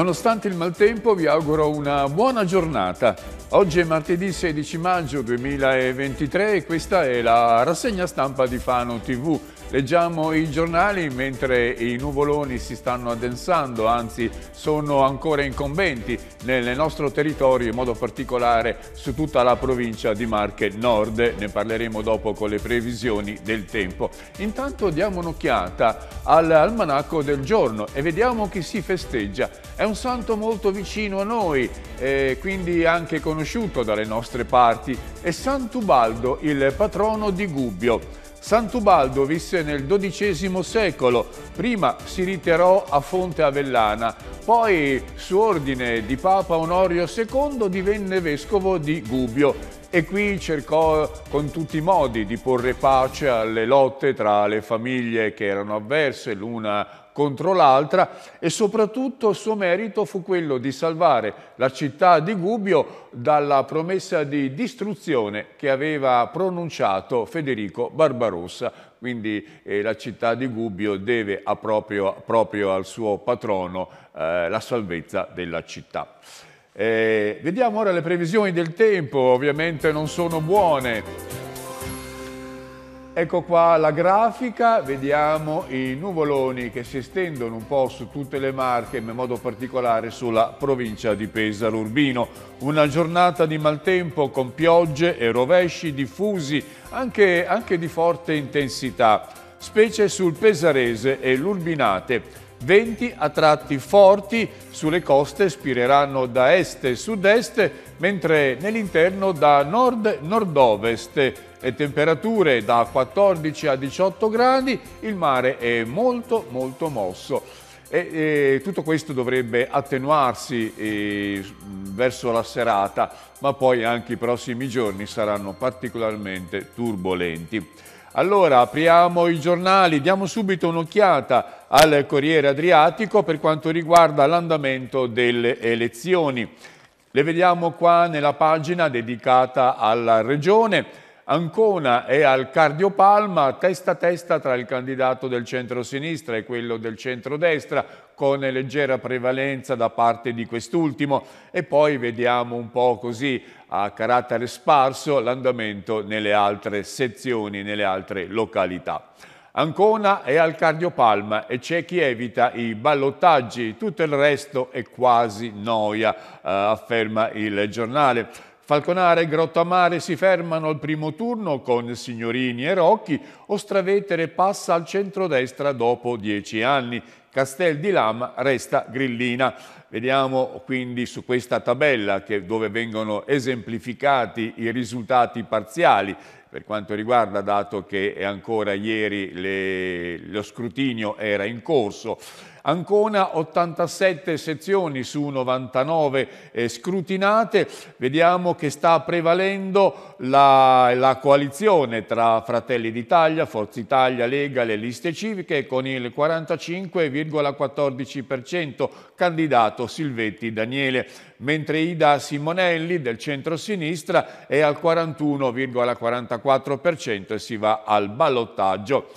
Nonostante il maltempo vi auguro una buona giornata. Oggi è martedì 16 maggio 2023 e questa è la rassegna stampa di Fano TV. Leggiamo i giornali mentre i nuvoloni si stanno addensando, anzi sono ancora incombenti nel nostro territorio, in modo particolare su tutta la provincia di Marche Nord. Ne parleremo dopo con le previsioni del tempo. Intanto diamo un'occhiata all'almanacco del giorno e vediamo chi si festeggia. È un santo molto vicino a noi, eh, quindi anche conosciuto dalle nostre parti, è Santubaldo, il patrono di Gubbio. Sant'Ubaldo visse nel XII secolo, prima si ritirò a Fonte Avellana, poi su ordine di Papa Onorio II divenne vescovo di Gubbio e qui cercò con tutti i modi di porre pace alle lotte tra le famiglie che erano avverse l'una contro l'altra e soprattutto il suo merito fu quello di salvare la città di Gubbio dalla promessa di distruzione che aveva pronunciato Federico Barbarossa. Quindi eh, la città di Gubbio deve proprio, proprio, al suo patrono eh, la salvezza della città. Eh, vediamo ora le previsioni del tempo, ovviamente non sono buone. Ecco qua la grafica, vediamo i nuvoloni che si estendono un po' su tutte le Marche, ma in modo particolare sulla provincia di Pesaro Urbino. Una giornata di maltempo con piogge e rovesci diffusi, anche, anche di forte intensità, specie sul Pesarese e l'Urbinate. Venti a tratti forti sulle coste spireranno da est e sud-est, mentre nell'interno da nord-nord-ovest e temperature da 14 a 18 gradi, il mare è molto molto mosso. E, e, tutto questo dovrebbe attenuarsi e, eh, verso la serata, ma poi anche i prossimi giorni saranno particolarmente turbolenti. Allora, apriamo i giornali, diamo subito un'occhiata al Corriere Adriatico per quanto riguarda l'andamento delle elezioni. Le vediamo qua nella pagina dedicata alla Regione. Ancona è al cardiopalma testa a testa tra il candidato del centro-sinistra e quello del centro-destra con leggera prevalenza da parte di quest'ultimo e poi vediamo un po' così a carattere sparso l'andamento nelle altre sezioni, nelle altre località. Ancona è al cardiopalma e c'è chi evita i ballottaggi, tutto il resto è quasi noia, eh, afferma il giornale. Falconare e Grottamare si fermano al primo turno con Signorini e Rocchi, Ostravetere passa al centrodestra dopo dieci anni, Castel di Lama resta grillina. Vediamo quindi su questa tabella che, dove vengono esemplificati i risultati parziali per quanto riguarda, dato che è ancora ieri le, lo scrutinio era in corso. Ancona 87 sezioni su 99 eh, scrutinate, vediamo che sta prevalendo la, la coalizione tra Fratelli d'Italia, Forza Italia, Lega, le liste civiche con il 45,14% candidato Silvetti Daniele, mentre Ida Simonelli del centro-sinistra è al 41,44% e si va al ballottaggio.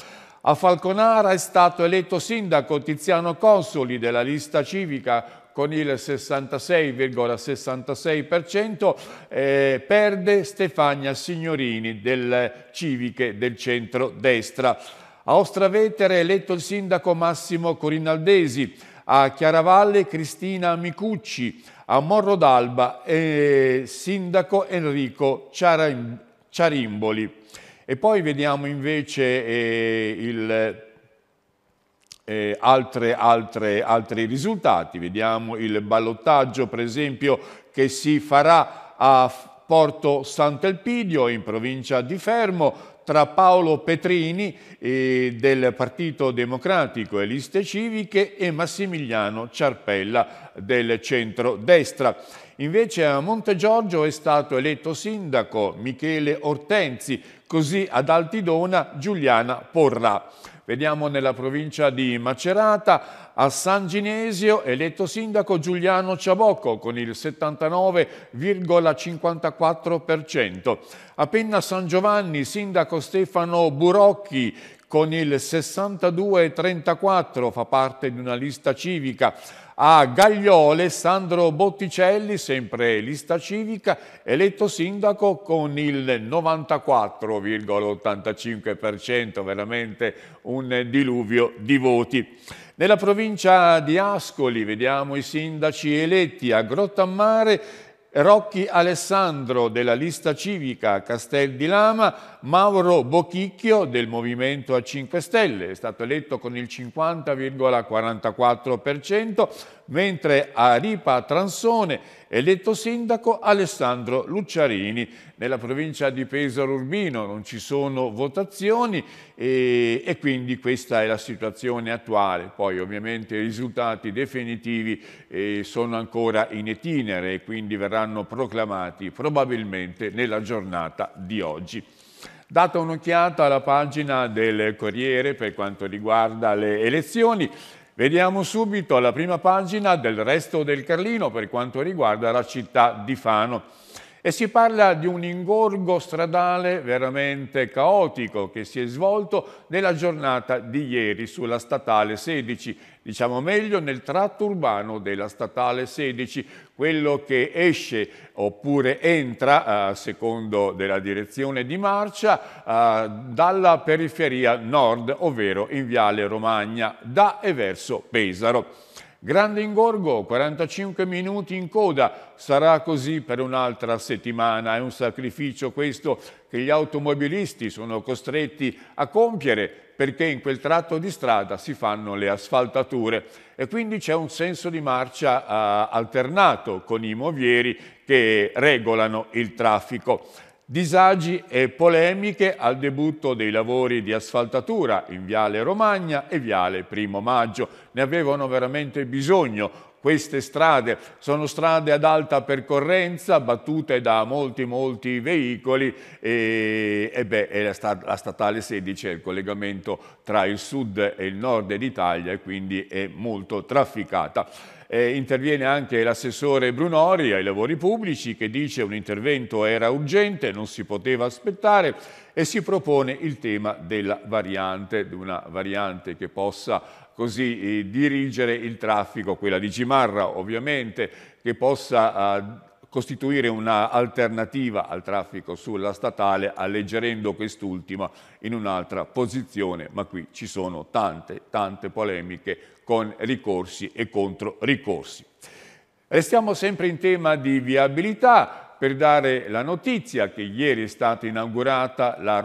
A Falconara è stato eletto sindaco Tiziano Consoli della lista civica con il 66,66% ,66%, eh, perde Stefania Signorini delle Civiche del centro-destra. A Ostravetere è eletto il sindaco Massimo Corinaldesi, a Chiaravalle Cristina Micucci, a Morro d'Alba eh, sindaco Enrico Ciarimboli. E poi vediamo invece eh, il, eh, altre, altre, altri risultati, vediamo il ballottaggio per esempio che si farà a Porto Sant'Elpidio in provincia di Fermo tra Paolo Petrini eh, del Partito Democratico e Liste Civiche e Massimiliano Ciarpella del centro-destra. Invece a Monte Giorgio è stato eletto sindaco Michele Ortenzi, così ad Altidona Giuliana Porrà. Vediamo nella provincia di Macerata, a San Ginesio, eletto sindaco Giuliano Ciabocco con il 79,54%. A Penna San Giovanni, sindaco Stefano Burocchi con il 62,34%, fa parte di una lista civica a Gagliole Sandro Botticelli, sempre lista civica, eletto sindaco con il 94,85%, veramente un diluvio di voti. Nella provincia di Ascoli vediamo i sindaci eletti a Grottammare Rocchi Alessandro della lista civica Castel di Lama, Mauro Bocchicchio del Movimento a 5 Stelle, è stato eletto con il 50,44%, mentre a Ripa Transone eletto sindaco Alessandro Lucciarini. Nella provincia di Pesaro Urbino non ci sono votazioni e, e quindi questa è la situazione attuale. Poi ovviamente i risultati definitivi eh, sono ancora in itinere e quindi verranno proclamati probabilmente nella giornata di oggi. Data un'occhiata alla pagina del Corriere per quanto riguarda le elezioni, Vediamo subito la prima pagina del resto del Carlino per quanto riguarda la città di Fano. E si parla di un ingorgo stradale veramente caotico che si è svolto nella giornata di ieri sulla statale 16 diciamo meglio nel tratto urbano della statale 16, quello che esce oppure entra, eh, secondo della direzione di marcia, eh, dalla periferia nord, ovvero in Viale Romagna, da e verso Pesaro. Grande ingorgo, 45 minuti in coda, sarà così per un'altra settimana. È un sacrificio questo che gli automobilisti sono costretti a compiere perché in quel tratto di strada si fanno le asfaltature e quindi c'è un senso di marcia eh, alternato con i movieri che regolano il traffico. Disagi e polemiche al debutto dei lavori di asfaltatura in Viale Romagna e Viale Primo Maggio. Ne avevano veramente bisogno queste strade. Sono strade ad alta percorrenza, battute da molti, molti veicoli e, e beh, è la, sta la, statale 16 è il collegamento tra il sud e il nord d'Italia e quindi è molto trafficata. Eh, interviene anche l'assessore Brunori ai lavori pubblici che dice un intervento era urgente, non si poteva aspettare e si propone il tema della variante, di una variante che possa così eh, dirigere il traffico, quella di Cimarra ovviamente, che possa eh, costituire un'alternativa al traffico sulla statale alleggerendo quest'ultima in un'altra posizione, ma qui ci sono tante, tante polemiche con ricorsi e contro ricorsi. Restiamo sempre in tema di viabilità per dare la notizia che ieri è stata inaugurata la,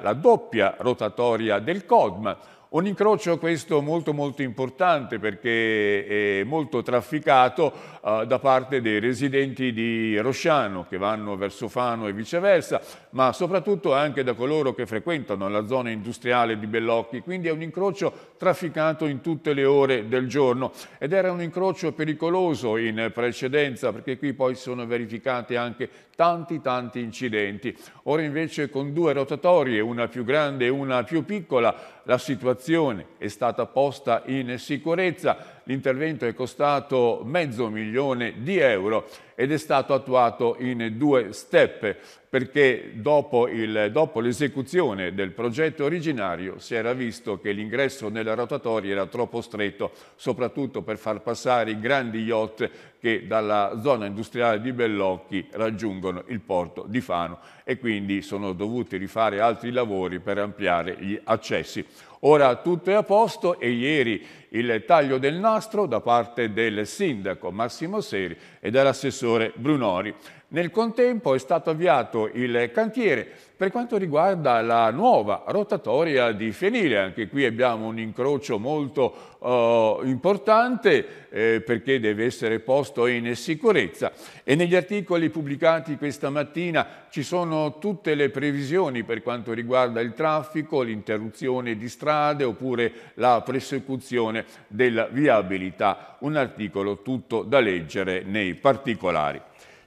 la doppia rotatoria del CODMA, un incrocio questo molto molto importante perché è molto trafficato eh, da parte dei residenti di Rosciano che vanno verso Fano e viceversa, ma soprattutto anche da coloro che frequentano la zona industriale di Bellocchi, quindi è un incrocio trafficato in tutte le ore del giorno ed era un incrocio pericoloso in precedenza perché qui poi sono verificati anche tanti tanti incidenti. Ora invece con due rotatorie, una più grande e una più piccola, la situazione è stata posta in sicurezza, l'intervento è costato mezzo milione di euro ed è stato attuato in due step perché dopo, l'esecuzione del progetto originario si era visto che l'ingresso nella rotatoria era troppo stretto, soprattutto per far passare i grandi yacht che dalla zona industriale di Bellocchi raggiungono il porto di Fano e quindi sono dovuti rifare altri lavori per ampliare gli accessi. Ora tutto è a posto e ieri il taglio del nastro da parte del sindaco Massimo Seri e dell'assessore Brunori. Nel contempo è stato avviato il cantiere per quanto riguarda la nuova rotatoria di Fienile, anche qui abbiamo un incrocio molto uh, importante eh, perché deve essere posto in sicurezza e negli articoli pubblicati questa mattina ci sono tutte le previsioni per quanto riguarda il traffico, l'interruzione di strade oppure la persecuzione della viabilità, un articolo tutto da leggere nei particolari.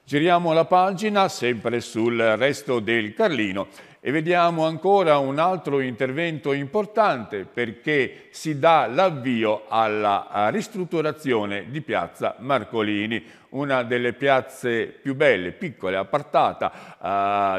Giriamo la pagina sempre sul resto del Carlino e vediamo ancora un altro intervento importante perché si dà l'avvio alla ristrutturazione di Piazza Marcolini, una delle piazze più belle, piccole, appartata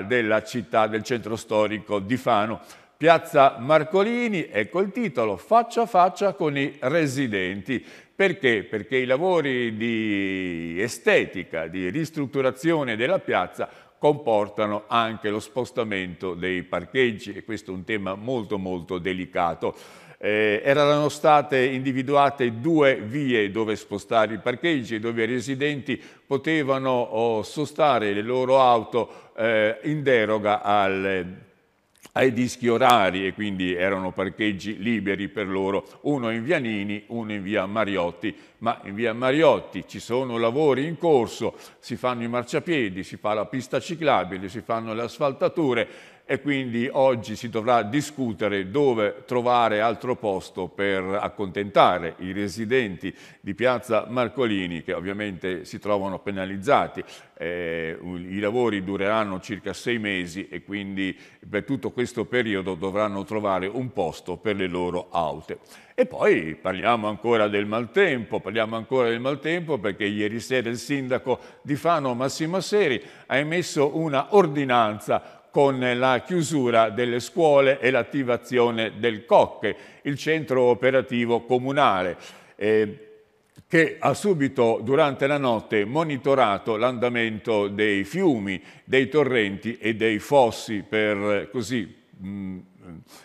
eh, della città, del centro storico di Fano. Piazza Marcolini, ecco il titolo, faccia a faccia con i residenti. Perché? Perché i lavori di estetica, di ristrutturazione della piazza comportano anche lo spostamento dei parcheggi e questo è un tema molto molto delicato. Eh, erano state individuate due vie dove spostare i parcheggi, dove i residenti potevano oh, sostare le loro auto eh, in deroga al ai dischi orari e quindi erano parcheggi liberi per loro, uno in via Nini, uno in via Mariotti, ma in via Mariotti ci sono lavori in corso, si fanno i marciapiedi, si fa la pista ciclabile, si fanno le asfaltature e quindi oggi si dovrà discutere dove trovare altro posto per accontentare i residenti di Piazza Marcolini che ovviamente si trovano penalizzati. Eh, I lavori dureranno circa sei mesi e quindi per tutto questo periodo dovranno trovare un posto per le loro aute. E poi parliamo ancora del maltempo, parliamo ancora del maltempo perché ieri sera il sindaco di Fano Massimo Seri ha emesso una ordinanza con la chiusura delle scuole e l'attivazione del COC, il centro operativo comunale. Eh, che ha subito durante la notte monitorato l'andamento dei fiumi, dei torrenti e dei fossi per eh, così mh,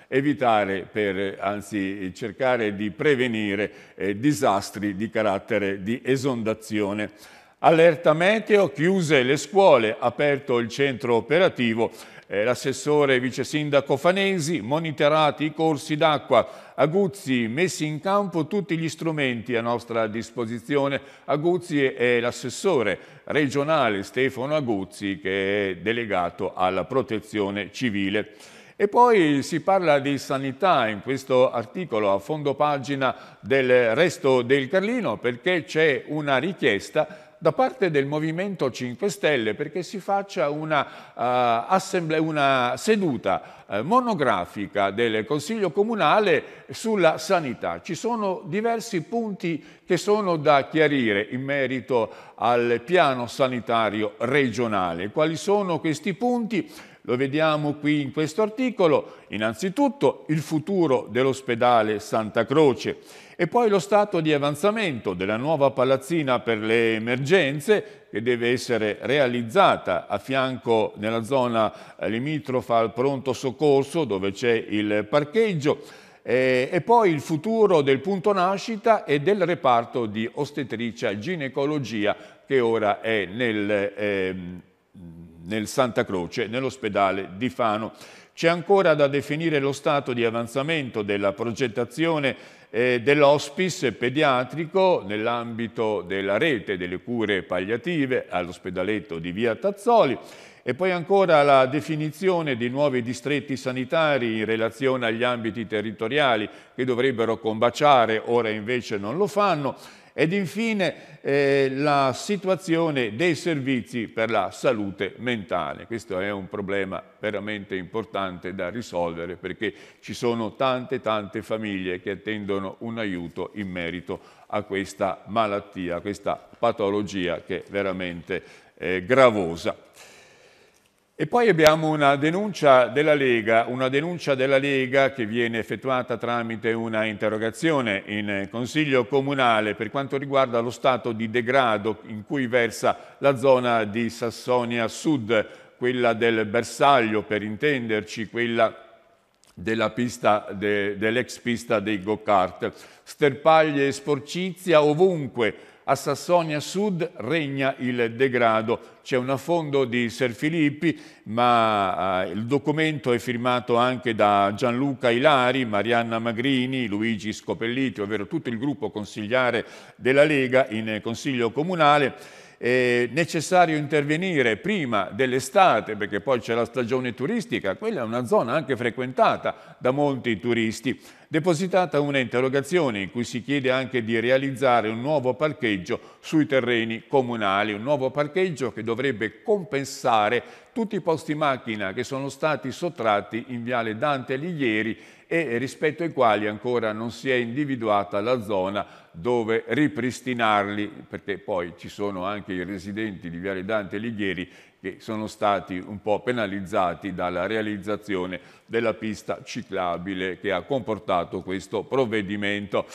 evitare, per, anzi cercare di prevenire eh, disastri di carattere di esondazione. Allerta meteo, chiuse le scuole, aperto il centro operativo eh, l'assessore vice sindaco Fanesi, monitorati i corsi d'acqua. Aguzzi messi in campo tutti gli strumenti a nostra disposizione. Aguzzi è l'assessore regionale Stefano Aguzzi che è delegato alla protezione civile. E poi si parla di sanità in questo articolo a fondo pagina del resto del Carlino perché c'è una richiesta da parte del Movimento 5 Stelle perché si faccia una, uh, una seduta uh, monografica del Consiglio Comunale sulla sanità. Ci sono diversi punti che sono da chiarire in merito al piano sanitario regionale. Quali sono questi punti? Lo vediamo qui in questo articolo. Innanzitutto il futuro dell'ospedale Santa Croce e poi lo stato di avanzamento della nuova palazzina per le emergenze che deve essere realizzata a fianco nella zona eh, limitrofa al pronto soccorso dove c'è il parcheggio e poi il futuro del punto nascita e del reparto di ostetricia ginecologia che ora è nel, eh, nel Santa Croce, nell'ospedale di Fano. C'è ancora da definire lo stato di avanzamento della progettazione eh, dell'hospice pediatrico nell'ambito della rete delle cure palliative all'ospedaletto di Via Tazzoli e poi ancora la definizione di nuovi distretti sanitari in relazione agli ambiti territoriali che dovrebbero combaciare, ora invece non lo fanno ed infine eh, la situazione dei servizi per la salute mentale. Questo è un problema veramente importante da risolvere perché ci sono tante tante famiglie che attendono un aiuto in merito a questa malattia, a questa patologia che è veramente eh, gravosa. E poi abbiamo una denuncia della Lega, una denuncia della Lega che viene effettuata tramite una interrogazione in Consiglio Comunale per quanto riguarda lo stato di degrado in cui versa la zona di Sassonia Sud, quella del bersaglio per intenderci, quella della pista de, dell'ex pista dei go-kart. Sterpaglie e sporcizia ovunque a Sassonia Sud regna il degrado. C'è un affondo di Ser Filippi, ma eh, il documento è firmato anche da Gianluca Ilari, Marianna Magrini, Luigi Scopelliti, ovvero tutto il gruppo consigliare della Lega in Consiglio Comunale è necessario intervenire prima dell'estate, perché poi c'è la stagione turistica, quella è una zona anche frequentata da molti turisti depositata un'interrogazione in cui si chiede anche di realizzare un nuovo parcheggio sui terreni comunali, un nuovo parcheggio che dovrebbe compensare tutti i posti macchina che sono stati sottratti in Viale Dante Alighieri e rispetto ai quali ancora non si è individuata la zona dove ripristinarli, perché poi ci sono anche i residenti di Viale Dante Alighieri che sono stati un po' penalizzati dalla realizzazione della pista ciclabile che ha comportato questo provvedimento.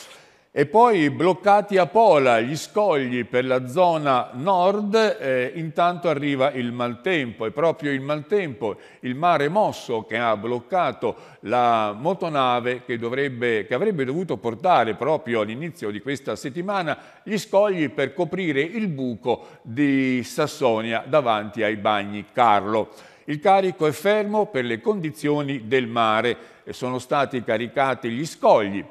E poi bloccati a Pola, gli scogli per la zona nord, eh, intanto arriva il maltempo. È proprio il maltempo, il mare mosso che ha bloccato la motonave che, dovrebbe, che avrebbe dovuto portare proprio all'inizio di questa settimana gli scogli per coprire il buco di Sassonia davanti ai bagni Carlo. Il carico è fermo per le condizioni del mare e sono stati caricati gli scogli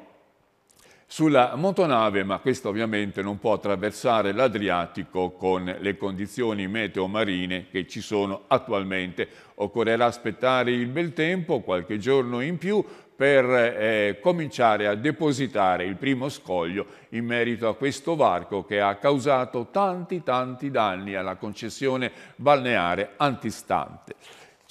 sulla motonave, ma questa ovviamente non può attraversare l'Adriatico con le condizioni meteo marine che ci sono attualmente. Occorrerà aspettare il bel tempo, qualche giorno in più, per eh, cominciare a depositare il primo scoglio in merito a questo varco che ha causato tanti tanti danni alla concessione balneare antistante.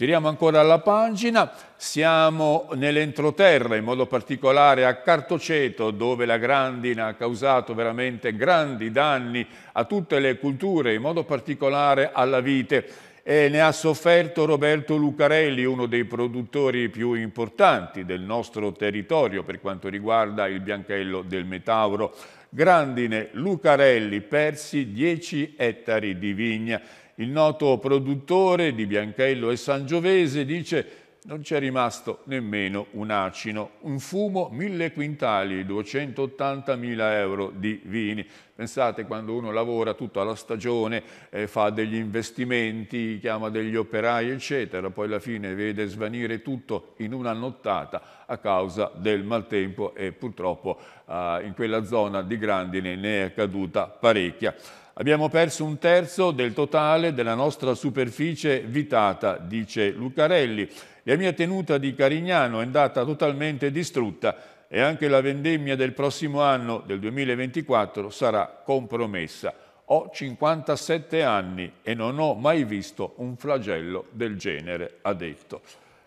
Giriamo ancora la pagina, siamo nell'entroterra, in modo particolare a Cartoceto, dove la grandina ha causato veramente grandi danni a tutte le culture, in modo particolare alla vite. E ne ha sofferto Roberto Lucarelli, uno dei produttori più importanti del nostro territorio per quanto riguarda il bianchello del Metauro. Grandine Lucarelli persi 10 ettari di vigna il noto produttore di Bianchello e Sangiovese dice non c'è rimasto nemmeno un acino, un fumo mille quintali, 280 mila euro di vini. Pensate quando uno lavora tutta la stagione, eh, fa degli investimenti, chiama degli operai eccetera, poi alla fine vede svanire tutto in una nottata a causa del maltempo e purtroppo eh, in quella zona di Grandine ne è accaduta parecchia. Abbiamo perso un terzo del totale della nostra superficie vitata, dice Lucarelli. La mia tenuta di Carignano è andata totalmente distrutta e anche la vendemmia del prossimo anno, del 2024, sarà compromessa. Ho 57 anni e non ho mai visto un flagello del genere, ha detto.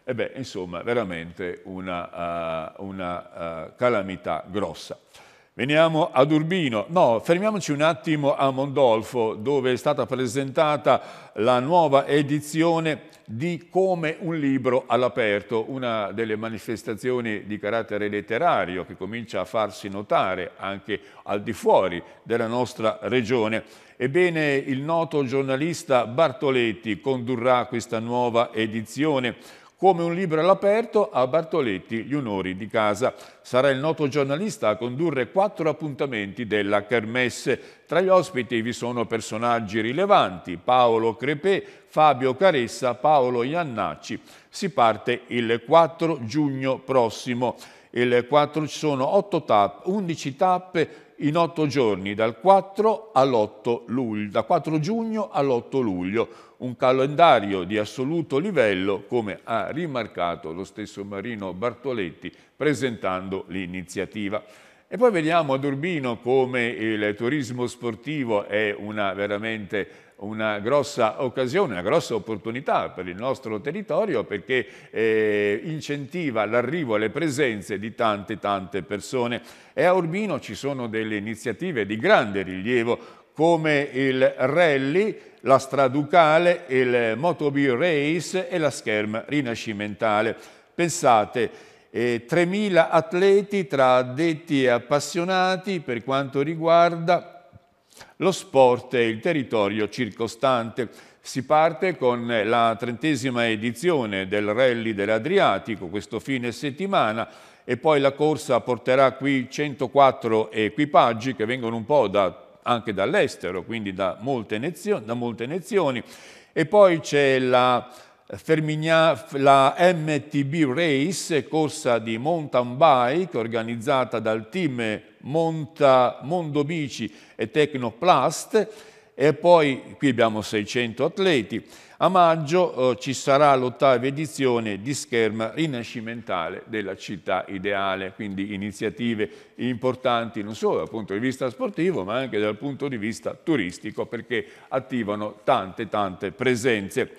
E beh, insomma, veramente una, uh, una uh, calamità grossa. Veniamo ad Urbino, no, fermiamoci un attimo a Mondolfo dove è stata presentata la nuova edizione di Come un libro all'aperto, una delle manifestazioni di carattere letterario che comincia a farsi notare anche al di fuori della nostra regione. Ebbene, il noto giornalista Bartoletti condurrà questa nuova edizione come un libro all'aperto a Bartoletti gli onori di casa. Sarà il noto giornalista a condurre quattro appuntamenti della Kermesse. Tra gli ospiti vi sono personaggi rilevanti, Paolo Crepè, Fabio Caressa, Paolo Iannacci. Si parte il 4 giugno prossimo il 4 ci sono 8 tappe, 11 tappe in 8 giorni, dal 4 all'8 luglio, da 4 giugno all'8 luglio, un calendario di assoluto livello come ha rimarcato lo stesso Marino Bartoletti presentando l'iniziativa. E poi vediamo ad Urbino come il turismo sportivo è una veramente una grossa occasione, una grossa opportunità per il nostro territorio perché eh, incentiva l'arrivo e le presenze di tante tante persone. E a Urbino ci sono delle iniziative di grande rilievo come il rally, la straducale, il motobee race e la scherma rinascimentale. Pensate, eh, 3.000 atleti tra addetti e appassionati per quanto riguarda lo sport e il territorio circostante. Si parte con la trentesima edizione del Rally dell'Adriatico questo fine settimana e poi la corsa porterà qui 104 equipaggi che vengono un po' da, anche dall'estero, quindi da molte, da molte nazioni. E poi c'è la Fermigna, la MTB Race, corsa di mountain bike organizzata dal team Monta, Mondo Bici e Tecnoplast e poi qui abbiamo 600 atleti. A maggio eh, ci sarà l'ottava edizione di scherma rinascimentale della città ideale, quindi iniziative importanti non solo dal punto di vista sportivo ma anche dal punto di vista turistico perché attivano tante tante presenze.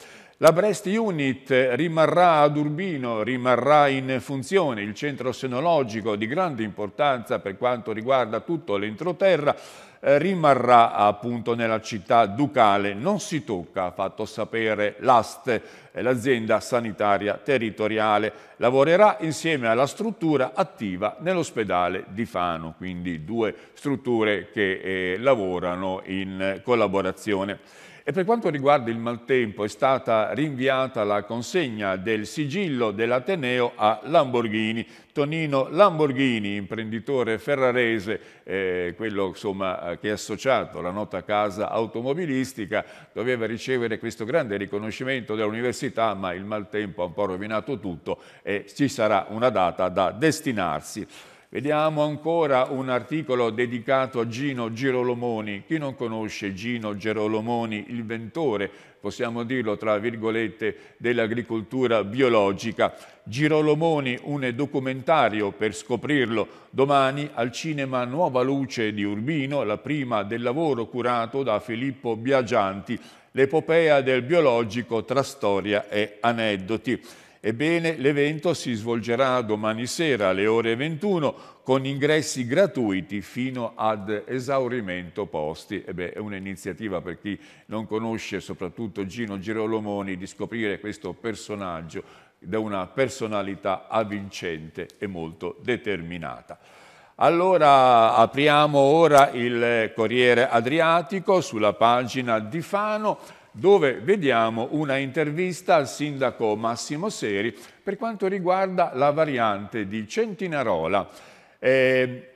La Brest Unit rimarrà ad Urbino, rimarrà in funzione il centro senologico di grande importanza per quanto riguarda tutto l'entroterra, eh, rimarrà appunto nella città ducale, non si tocca, ha fatto sapere l'AST, eh, l'azienda sanitaria territoriale, lavorerà insieme alla struttura attiva nell'ospedale di Fano, quindi due strutture che eh, lavorano in collaborazione. E per quanto riguarda il maltempo è stata rinviata la consegna del sigillo dell'Ateneo a Lamborghini. Tonino Lamborghini, imprenditore ferrarese, eh, quello insomma, eh, che è associato alla nota casa automobilistica, doveva ricevere questo grande riconoscimento dell'università, ma il maltempo ha un po' rovinato tutto e ci sarà una data da destinarsi. Vediamo ancora un articolo dedicato a Gino Girolomoni. Chi non conosce Gino Girolomoni, il ventore, possiamo dirlo tra virgolette, dell'agricoltura biologica. Girolomoni, un documentario per scoprirlo domani al cinema Nuova Luce di Urbino, la prima del lavoro curato da Filippo Biagianti, l'epopea del biologico tra storia e aneddoti. Ebbene, l'evento si svolgerà domani sera alle ore 21 con ingressi gratuiti fino ad esaurimento posti. E beh, è un'iniziativa per chi non conosce, soprattutto Gino Girolomoni, di scoprire questo personaggio da una personalità avvincente e molto determinata. Allora apriamo ora il Corriere Adriatico sulla pagina di Fano dove vediamo una intervista al sindaco Massimo Seri per quanto riguarda la variante di Centinarola. Eh,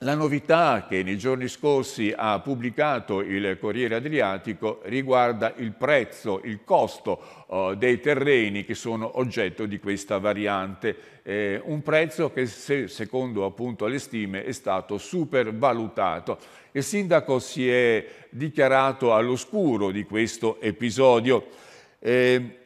la novità che nei giorni scorsi ha pubblicato il Corriere Adriatico riguarda il prezzo, il costo eh, dei terreni che sono oggetto di questa variante, eh, un prezzo che se, secondo appunto, le stime è stato supervalutato il sindaco si è dichiarato all'oscuro di questo episodio eh,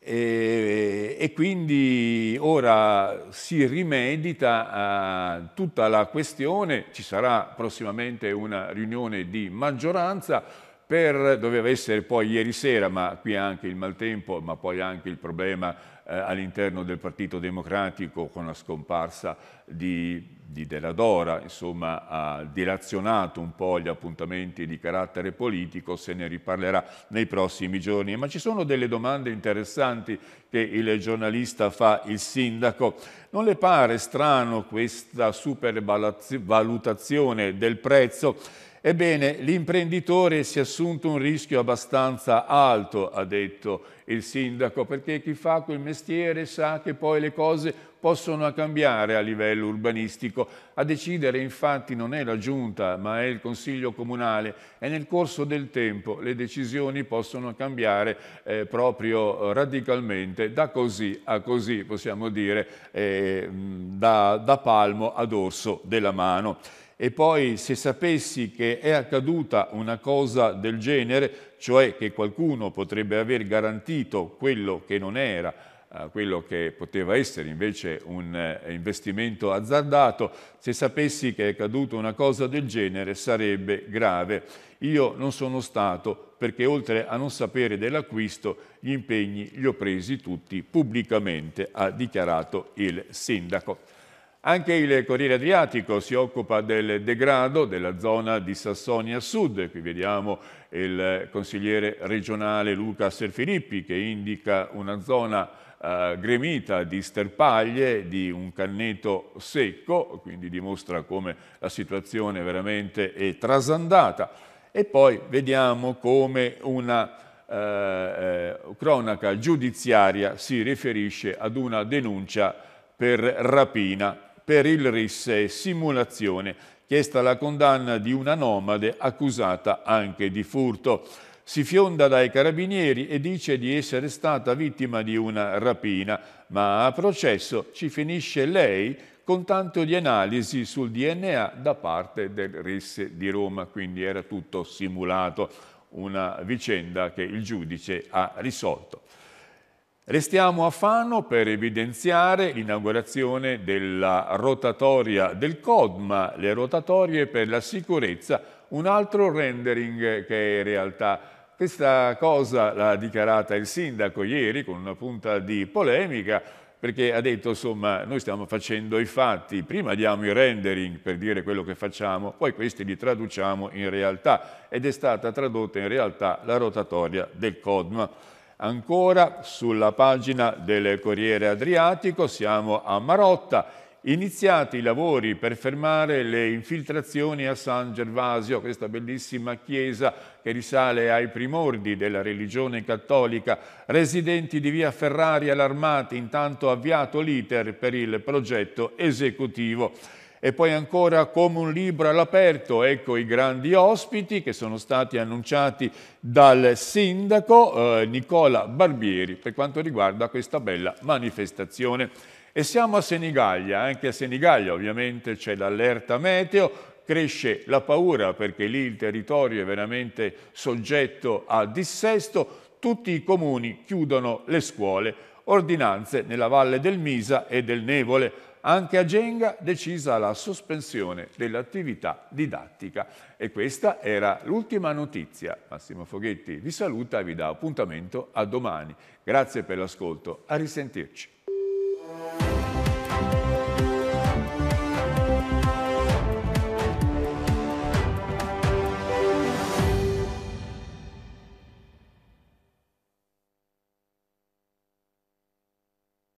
eh, e quindi ora si rimedita tutta la questione, ci sarà prossimamente una riunione di maggioranza, per, doveva essere poi ieri sera, ma qui anche il maltempo, ma poi anche il problema eh, all'interno del Partito Democratico con la scomparsa di, di Della Dora, insomma ha dilazionato un po' gli appuntamenti di carattere politico, se ne riparlerà nei prossimi giorni. Ma ci sono delle domande interessanti che il giornalista fa il sindaco. Non le pare strano questa supervalutazione del prezzo? Ebbene, l'imprenditore si è assunto un rischio abbastanza alto, ha detto il sindaco, perché chi fa quel mestiere sa che poi le cose possono cambiare a livello urbanistico. A decidere infatti non è la Giunta, ma è il Consiglio Comunale e nel corso del tempo le decisioni possono cambiare eh, proprio radicalmente, da così a così, possiamo dire, eh, da, da palmo ad orso della mano e poi se sapessi che è accaduta una cosa del genere, cioè che qualcuno potrebbe aver garantito quello che non era, eh, quello che poteva essere invece un eh, investimento azzardato, se sapessi che è accaduta una cosa del genere sarebbe grave. Io non sono stato perché oltre a non sapere dell'acquisto gli impegni li ho presi tutti pubblicamente, ha dichiarato il sindaco. Anche il Corriere Adriatico si occupa del degrado della zona di Sassonia Sud, qui vediamo il consigliere regionale Luca Serfilippi che indica una zona eh, gremita di sterpaglie, di un canneto secco, quindi dimostra come la situazione veramente è trasandata. E poi vediamo come una eh, eh, cronaca giudiziaria si riferisce ad una denuncia per rapina per il RIS e simulazione, chiesta la condanna di una nomade accusata anche di furto. Si fionda dai carabinieri e dice di essere stata vittima di una rapina, ma a processo ci finisce lei con tanto di analisi sul DNA da parte del RIS di Roma, quindi era tutto simulato, una vicenda che il giudice ha risolto. Restiamo a Fano per evidenziare l'inaugurazione della rotatoria del CODMA, le rotatorie per la sicurezza, un altro rendering che è realtà. Questa cosa l'ha dichiarata il sindaco ieri con una punta di polemica perché ha detto insomma noi stiamo facendo i fatti, prima diamo i rendering per dire quello che facciamo, poi questi li traduciamo in realtà ed è stata tradotta in realtà la rotatoria del CODMA. Ancora sulla pagina del Corriere Adriatico siamo a Marotta, iniziati i lavori per fermare le infiltrazioni a San Gervasio, questa bellissima chiesa che risale ai primordi della religione cattolica. Residenti di via Ferrari allarmati, intanto avviato l'iter per il progetto esecutivo. E poi ancora come un libro all'aperto, ecco i grandi ospiti che sono stati annunciati dal sindaco eh, Nicola Barbieri per quanto riguarda questa bella manifestazione. E siamo a Senigallia, anche a Senigallia ovviamente c'è l'allerta meteo, cresce la paura perché lì il territorio è veramente soggetto a dissesto, tutti i comuni chiudono le scuole, ordinanze nella Valle del Misa e del Nevole anche a Genga decisa la sospensione dell'attività didattica. E questa era l'ultima notizia. Massimo Foghetti vi saluta e vi dà appuntamento a domani. Grazie per l'ascolto, a risentirci.